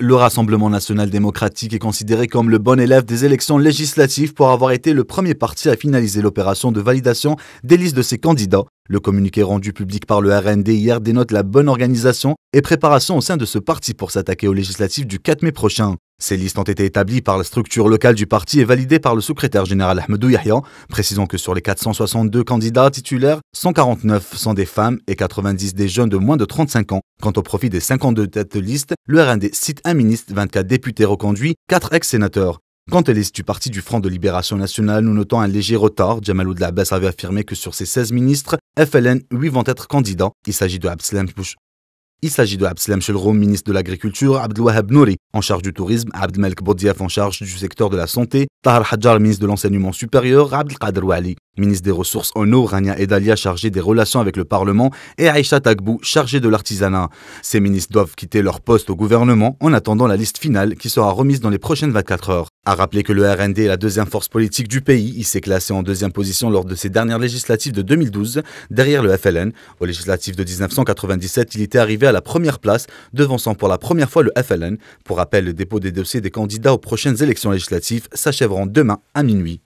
Le Rassemblement national démocratique est considéré comme le bon élève des élections législatives pour avoir été le premier parti à finaliser l'opération de validation des listes de ses candidats. Le communiqué rendu public par le RND hier dénote la bonne organisation et préparation au sein de ce parti pour s'attaquer aux législatives du 4 mai prochain. Ces listes ont été établies par la structure locale du parti et validées par le secrétaire général Ahmedou Yahya, précisant que sur les 462 candidats titulaires, 149 sont des femmes et 90 des jeunes de moins de 35 ans. Quant au profit des 52 têtes de liste, le RND cite un ministre, 24 députés reconduits, 4 ex-sénateurs. Quant à listes du Parti du Front de Libération Nationale, nous notons un léger retard. Jamaloud Labbas avait affirmé que sur ses 16 ministres, FLN, 8 vont être candidats. Il s'agit de push il s'agit de Abdeslam Chelroum, ministre de l'Agriculture, Abdelwahab Nouri, en charge du tourisme, Abdelmalek Bodiaf, en charge du secteur de la santé, Tahar Hadjar, ministre de l'Enseignement supérieur, Abdelkader Wali, ministre des Ressources en eau, Rania Edalia, chargée des relations avec le Parlement, et Aïcha Tagbou, chargée de l'artisanat. Ces ministres doivent quitter leur poste au gouvernement en attendant la liste finale qui sera remise dans les prochaines 24 heures. À rappeler que le RND est la deuxième force politique du pays. Il s'est classé en deuxième position lors de ses dernières législatives de 2012, derrière le FLN. Au législatif de 1997, il était arrivé à la première place, devançant pour la première fois le FLN. Pour rappel, le dépôt des dossiers des candidats aux prochaines élections législatives s'achèveront demain à minuit.